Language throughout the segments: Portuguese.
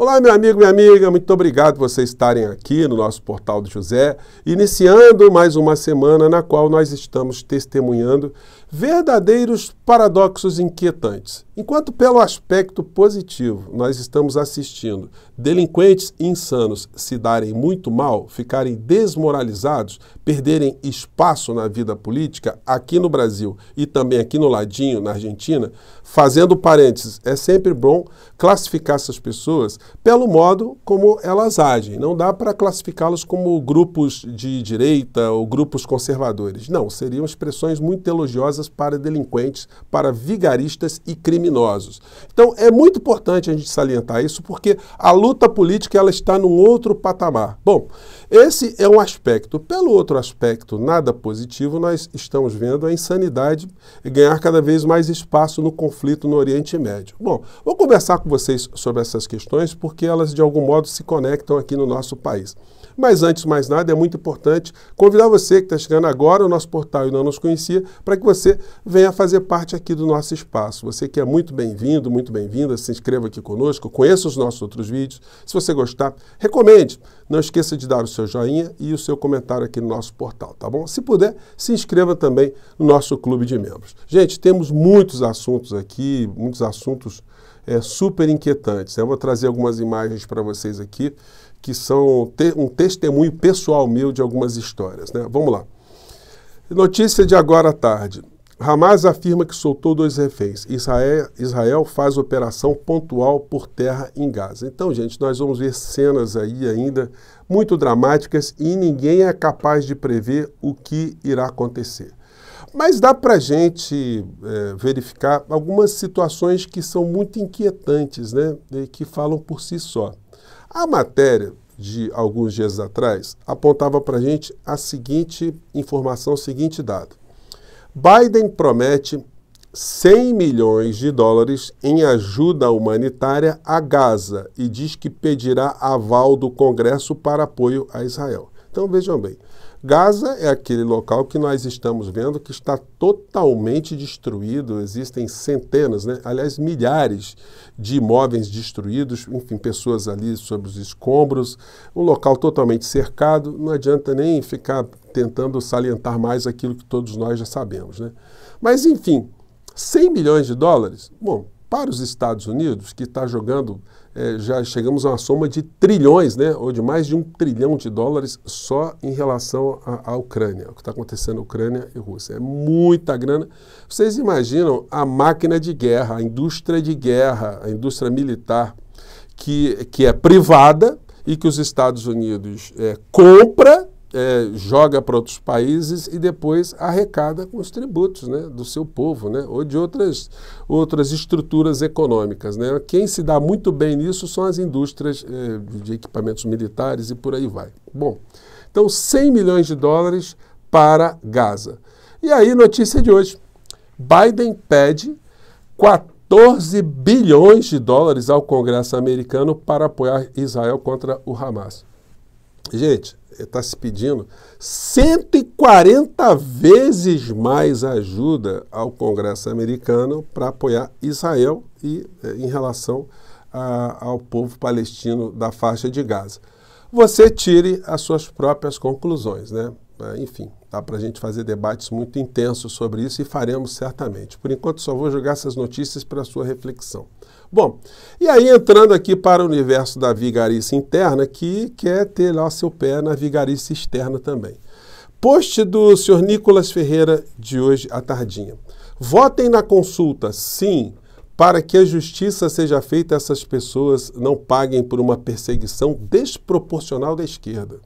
Olá, meu amigo, minha amiga, muito obrigado por vocês estarem aqui no nosso Portal do José, iniciando mais uma semana na qual nós estamos testemunhando verdadeiros paradoxos inquietantes. Enquanto, pelo aspecto positivo, nós estamos assistindo delinquentes insanos se darem muito mal, ficarem desmoralizados, perderem espaço na vida política aqui no Brasil e também aqui no Ladinho, na Argentina, fazendo parênteses, é sempre bom classificar essas pessoas pelo modo como elas agem. Não dá para classificá-los como grupos de direita ou grupos conservadores. Não, seriam expressões muito elogiosas para delinquentes, para vigaristas e criminosos. Então é muito importante a gente salientar isso porque a luta política ela está num outro patamar. Bom, esse é um aspecto. Pelo outro aspecto, nada positivo, nós estamos vendo a insanidade ganhar cada vez mais espaço no conflito no Oriente Médio. Bom, vou conversar com vocês sobre essas questões porque elas de algum modo se conectam aqui no nosso país. Mas antes de mais nada, é muito importante convidar você que está chegando agora ao nosso portal e não nos conhecia para que você você venha fazer parte aqui do nosso espaço. Você que é muito bem-vindo, muito bem-vinda, se inscreva aqui conosco, conheça os nossos outros vídeos. Se você gostar, recomende. Não esqueça de dar o seu joinha e o seu comentário aqui no nosso portal, tá bom? Se puder, se inscreva também no nosso clube de membros. Gente, temos muitos assuntos aqui, muitos assuntos é, super inquietantes. Né? Eu vou trazer algumas imagens para vocês aqui que são te um testemunho pessoal meu de algumas histórias. Né? Vamos lá. Notícia de agora à tarde. Hamas afirma que soltou dois reféns. Israel, Israel faz operação pontual por terra em Gaza. Então, gente, nós vamos ver cenas aí ainda muito dramáticas e ninguém é capaz de prever o que irá acontecer. Mas dá para a gente é, verificar algumas situações que são muito inquietantes, né? E que falam por si só. A matéria de alguns dias atrás apontava para a gente a seguinte informação, o seguinte dado. Biden promete 100 milhões de dólares em ajuda humanitária a Gaza e diz que pedirá aval do Congresso para apoio a Israel. Então vejam bem, Gaza é aquele local que nós estamos vendo que está totalmente destruído, existem centenas, né? aliás, milhares de imóveis destruídos, enfim, pessoas ali sobre os escombros, um local totalmente cercado, não adianta nem ficar tentando salientar mais aquilo que todos nós já sabemos. Né? Mas, enfim, 100 milhões de dólares, bom, para os Estados Unidos, que está jogando, é, já chegamos a uma soma de trilhões, né, ou de mais de um trilhão de dólares só em relação à, Ucrânia, o que está acontecendo na Ucrânia e Rússia. É muita grana. Vocês imaginam a máquina de guerra, a indústria de guerra, a indústria militar, que, que é privada e que os Estados Unidos é, compra é, joga para outros países e depois arrecada com os tributos né, do seu povo né, ou de outras, outras estruturas econômicas. Né. Quem se dá muito bem nisso são as indústrias é, de equipamentos militares e por aí vai. Bom, então 100 milhões de dólares para Gaza. E aí, notícia de hoje: Biden pede 14 bilhões de dólares ao Congresso americano para apoiar Israel contra o Hamas. Gente, está se pedindo 140 vezes mais ajuda ao Congresso americano para apoiar Israel e eh, em relação a, ao povo palestino da faixa de Gaza. Você tire as suas próprias conclusões, né? Eh, enfim, dá para a gente fazer debates muito intensos sobre isso e faremos certamente. Por enquanto, só vou jogar essas notícias para sua reflexão. Bom, e aí entrando aqui para o universo da vigarice interna, que quer ter lá seu pé na vigarice externa também. Post do senhor Nicolas Ferreira de hoje à tardinha. Votem na consulta, sim, para que a justiça seja feita, essas pessoas não paguem por uma perseguição desproporcional da esquerda.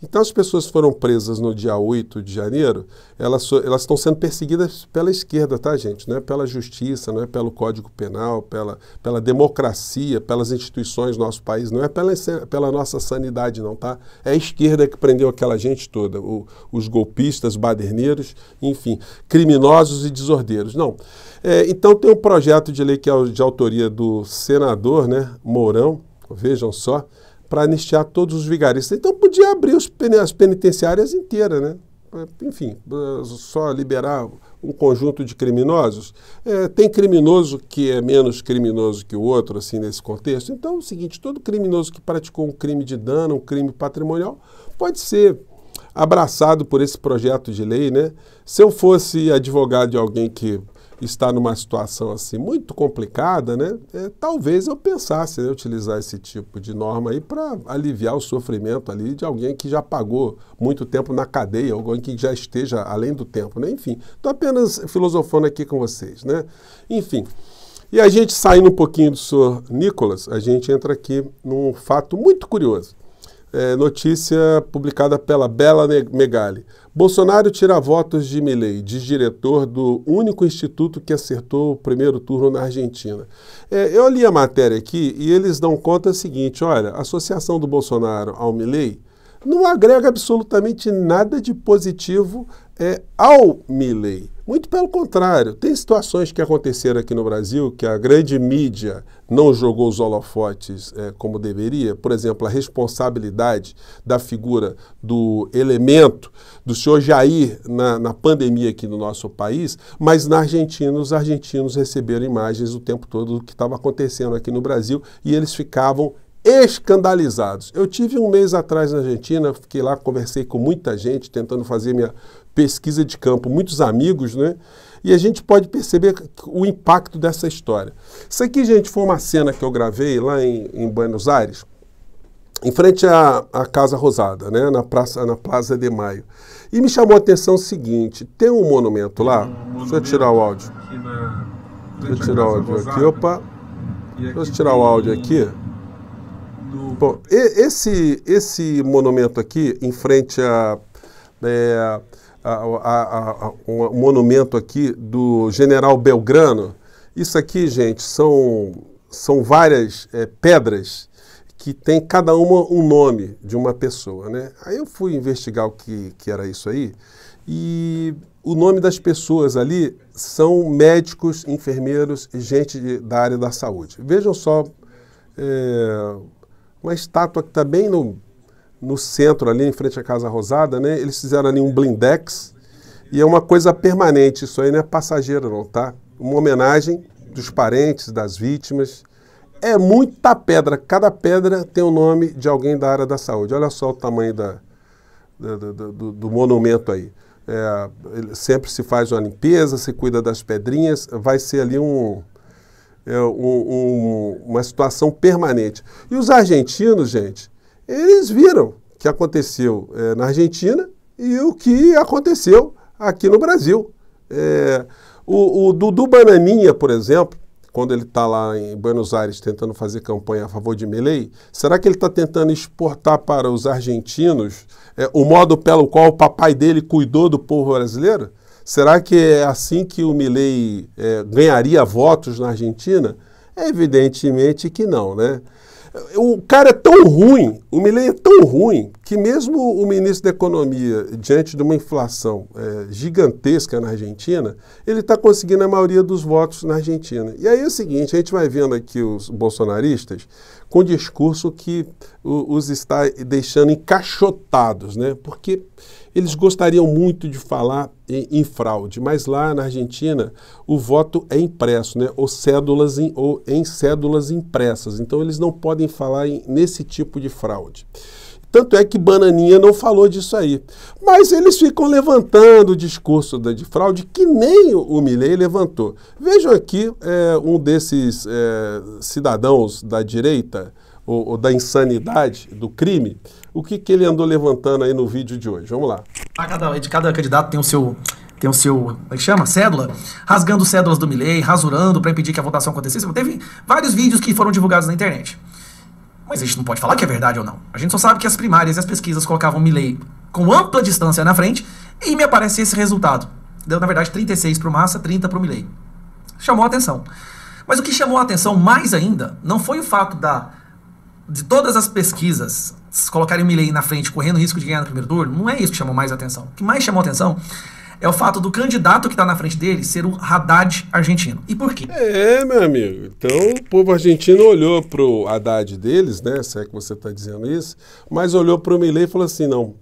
Então, as pessoas que foram presas no dia 8 de janeiro, elas, elas estão sendo perseguidas pela esquerda, tá, gente? Não é pela justiça, não é pelo Código Penal, pela, pela democracia, pelas instituições do nosso país, não é pela, pela nossa sanidade, não, tá? É a esquerda que prendeu aquela gente toda, o, os golpistas, baderneiros, enfim, criminosos e desordeiros. Não. É, então, tem um projeto de lei que é de autoria do senador, né, Mourão, vejam só, para anistiar todos os vigaristas. Então podia abrir os, as penitenciárias inteiras, né? Enfim, só liberar um conjunto de criminosos. É, tem criminoso que é menos criminoso que o outro, assim, nesse contexto. Então, é o seguinte: todo criminoso que praticou um crime de dano, um crime patrimonial, pode ser abraçado por esse projeto de lei, né? Se eu fosse advogado de alguém que está numa situação assim muito complicada, né? É, talvez eu pensasse né, utilizar esse tipo de norma aí para aliviar o sofrimento ali de alguém que já pagou muito tempo na cadeia, alguém que já esteja além do tempo, né? Enfim, estou apenas filosofando aqui com vocês, né? Enfim. E a gente saindo um pouquinho do senhor Nicolas, a gente entra aqui num fato muito curioso. É, notícia publicada pela Bela Megali. Bolsonaro tira votos de Milley, diretor do único instituto que acertou o primeiro turno na Argentina. É, eu li a matéria aqui e eles dão conta o seguinte: olha, a associação do Bolsonaro ao Milley não agrega absolutamente nada de positivo é, ao Milley. Muito pelo contrário, tem situações que aconteceram aqui no Brasil que a grande mídia não jogou os holofotes é, como deveria. Por exemplo, a responsabilidade da figura do elemento do senhor Jair na, na pandemia aqui no nosso país, mas na Argentina, os argentinos receberam imagens o tempo todo do que estava acontecendo aqui no Brasil e eles ficavam escandalizados. Eu tive um mês atrás na Argentina, fiquei lá, conversei com muita gente, tentando fazer minha pesquisa de campo, muitos amigos, né? E a gente pode perceber o impacto dessa história. Isso aqui, gente, foi uma cena que eu gravei lá em, em Buenos Aires, em frente à, à, Casa Rosada, né? na, praça, na Plaza de Maio. E me chamou a atenção o seguinte: tem um monumento lá. Um monumento Deixa eu tirar o áudio. Na... Deixa eu tirar o áudio Rosada. aqui. Opa! Aqui Deixa eu tirar o áudio aqui do... Bom, esse, esse monumento aqui, em frente a, é, a, a, a um monumento aqui do general Belgrano, isso aqui, gente, são, são várias é, pedras que tem cada uma um nome de uma pessoa, né? Aí eu fui investigar o que, que era isso aí e o nome das pessoas ali são médicos, enfermeiros e gente de, da área da saúde. Vejam só é, uma estátua que está bem no, no centro ali, em frente à Casa Rosada, né? Eles fizeram ali um blindex e é uma coisa permanente, isso aí não é passageiro não, tá? Uma homenagem dos parentes, das vítimas. É muita pedra, cada pedra tem o nome de alguém da área da saúde. Olha só o tamanho da, da do, do, monumento aí. É, sempre se faz uma limpeza, se cuida das pedrinhas, vai ser ali um, é, um, um, uma situação permanente. E os argentinos, gente, eles viram o que aconteceu é, na Argentina e o que aconteceu aqui no Brasil. É, o, o Dudu Bananinha, por exemplo, quando ele está lá em Buenos Aires tentando fazer campanha a favor de Melei será que ele está tentando exportar para os argentinos é, o modo pelo qual o papai dele cuidou do povo brasileiro? Será que é assim que o Milley é, ganharia votos na Argentina? Evidentemente que não, né? O cara é tão ruim, o Milley é tão ruim, que mesmo o ministro da Economia, diante de uma inflação é, gigantesca na Argentina, ele está conseguindo a maioria dos votos na Argentina. E aí é o seguinte, a gente vai vendo aqui os bolsonaristas com discurso que os está deixando encaixotados, né? Porque eles gostariam muito de falar em, em, fraude, mas lá na Argentina o voto é impresso, né? ou, cédulas em, ou em cédulas impressas. Então eles não podem falar em, nesse tipo de fraude. Tanto é que Bananinha não falou disso aí. Mas eles ficam levantando o discurso de fraude que nem o Milley levantou. Vejam aqui é, um desses é, cidadãos da direita, ou, ou da insanidade, do crime, o que, que ele andou levantando aí no vídeo de hoje? Vamos lá. Ah, cada, de cada candidato tem o seu tem o seu, como é que chama? Cédula, rasgando cédulas do Milley, rasurando para impedir que a votação acontecesse. Teve vários vídeos que foram divulgados na internet. Mas a gente não pode falar que é verdade ou não. A gente só sabe que as primárias e as pesquisas colocavam Milley com ampla distância na frente e me aparece esse resultado. Deu, na verdade, 36 para o Massa, 30 para o Milley. Chamou a atenção. Mas o que chamou a atenção mais ainda não foi o fato da de todas as pesquisas, colocarem o Milley na frente correndo risco de ganhar no primeiro turno, não é isso que chamou mais atenção. O que mais chamou atenção é o fato do candidato que está na frente dele ser o Haddad argentino. E por quê? É, meu amigo. Então, o povo argentino olhou pro Haddad deles, né? Se é que você está dizendo isso, mas olhou pro Milley e falou assim: não,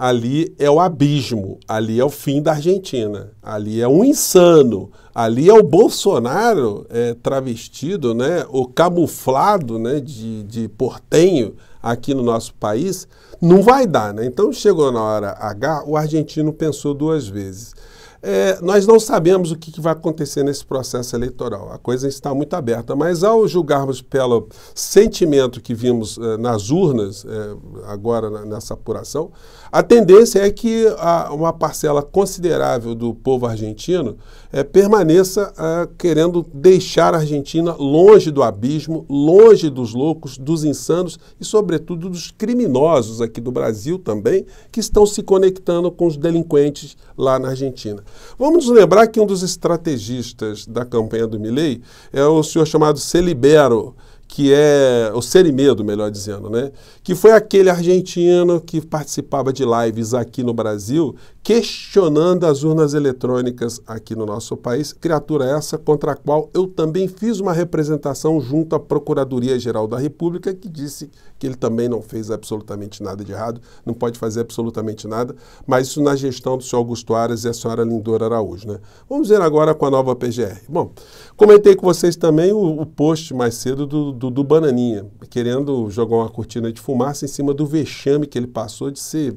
ali é o abismo, ali é o fim da Argentina, ali é um insano, ali é o Bolsonaro é, travestido, né, o camuflado né, de, de portenho aqui no nosso país, não vai dar. Né? Então chegou na hora H, o argentino pensou duas vezes. É, nós não sabemos o que, que, vai acontecer nesse processo eleitoral. A coisa está muito aberta. Mas ao julgarmos pelo sentimento que vimos eh, nas urnas, eh, agora na, nessa apuração, a tendência é que a, uma parcela considerável do povo argentino eh, permaneça querendo deixar a Argentina longe do abismo, longe dos loucos, dos insanos e, sobretudo, dos criminosos aqui do Brasil também, que estão se conectando com os delinquentes lá na Argentina. Vamos nos lembrar que um dos estrategistas da campanha do Milley é o senhor chamado Celibero, que é o Serimedo, melhor dizendo, né? Que foi aquele argentino que participava de lives aqui no Brasil, questionando as urnas eletrônicas aqui no nosso país, criatura essa contra a qual eu também fiz uma representação junto à Procuradoria-Geral da República, que disse que ele também não fez absolutamente nada de errado, não pode fazer absolutamente nada, mas isso na gestão do senhor Augusto Aras e a senhora Lindora Araújo. Né? Vamos ver agora com a nova PGR. Bom, comentei com vocês também o, o post mais cedo do, do, do Bananinha, querendo jogar uma cortina de fumaça em cima do vexame que ele passou de ser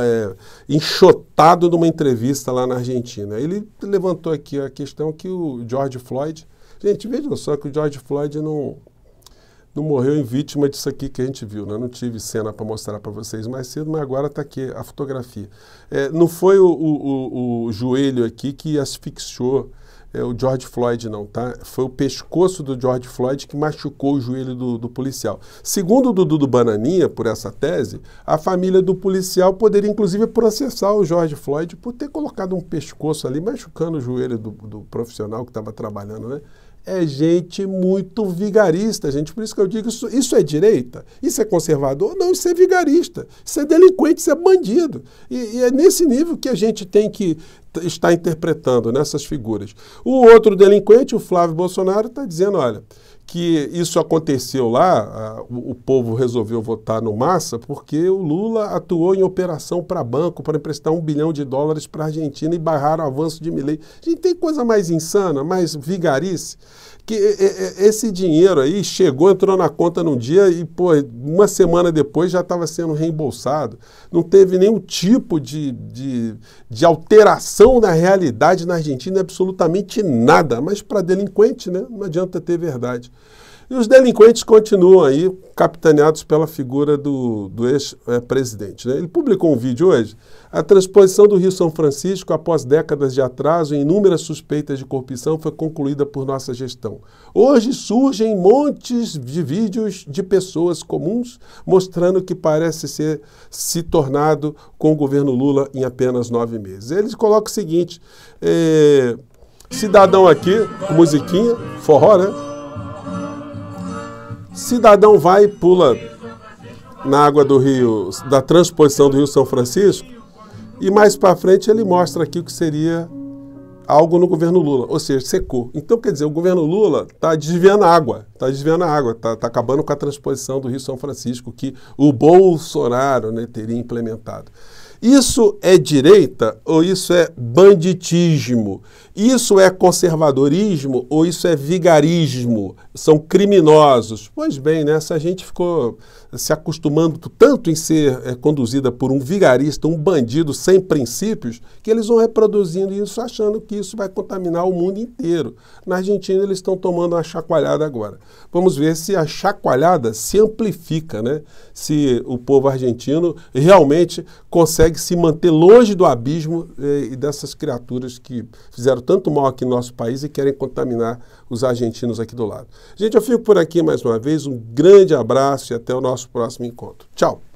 é, enxotado citado numa entrevista lá na Argentina. Ele levantou aqui a questão que o George Floyd. Gente, vejam só que o George Floyd não, não morreu em vítima disso aqui que a gente viu. Né? Não tive cena para mostrar para vocês mais cedo, mas agora está aqui a fotografia. É, não foi o, o, o, o joelho aqui que asfixiou é, o George Floyd, não, tá? Foi o pescoço do George Floyd que machucou o joelho do, do policial. Segundo o Dudu do Bananinha, por essa tese, a família do policial poderia, inclusive, processar o George Floyd por ter colocado um pescoço ali, machucando o joelho do, do profissional que estava trabalhando, né? é gente muito vigarista, gente. Por isso que eu digo, isso, isso é direita? Isso é conservador? Não, isso é vigarista. Isso é delinquente, isso é bandido. E, e é nesse nível que a gente tem que estar interpretando nessas figuras. O outro delinquente, o Flávio Bolsonaro, está dizendo, olha que isso aconteceu lá, o, o povo resolveu votar no Massa, porque o Lula atuou em operação para banco para emprestar um bilhão de dólares para a Argentina e barrar o avanço de A Gente, tem coisa mais insana, mais vigarice que é, é, é, esse dinheiro aí chegou, entrou na conta num dia e, pô, uma semana depois já estava sendo reembolsado. Não teve nenhum tipo de, de, de, alteração na realidade na Argentina, absolutamente nada. Mas para delinquente, né? Não adianta ter verdade. E os delinquentes continuam aí capitaneados pela figura do, do ex-presidente. Né? Ele publicou um vídeo hoje, a transposição do Rio São Francisco, após décadas de atraso e inúmeras suspeitas de corrupção, foi concluída por nossa gestão. Hoje surgem montes de vídeos de pessoas comuns mostrando que parece ser se tornado com o governo Lula em apenas nove meses. Eles colocam o seguinte, é, cidadão aqui, musiquinha, forró, né? Cidadão vai e pula na água do rio, da transposição do rio São Francisco, e mais para frente ele mostra aqui o que seria algo no governo Lula, ou seja, secou. Então, quer dizer, o governo Lula está desviando água, está desviando água, está tá acabando com a transposição do Rio São Francisco que o Bolsonaro né, teria implementado. Isso é direita ou isso é banditismo? Isso é conservadorismo ou isso é vigarismo? São criminosos? Pois bem, nessa né, a gente ficou se acostumando tanto em ser é, conduzida por um vigarista, um bandido sem princípios, que eles vão reproduzindo isso achando que isso vai contaminar o mundo inteiro. Na Argentina eles estão tomando uma chacoalhada agora. Vamos ver se a chacoalhada se amplifica, né? Se o povo argentino realmente consegue se manter longe do abismo eh, e dessas criaturas que fizeram tanto mal aqui no nosso país e querem contaminar os argentinos aqui do lado. Gente, eu fico por aqui mais uma vez. Um grande abraço e até o nosso nosso próximo encontro. Tchau!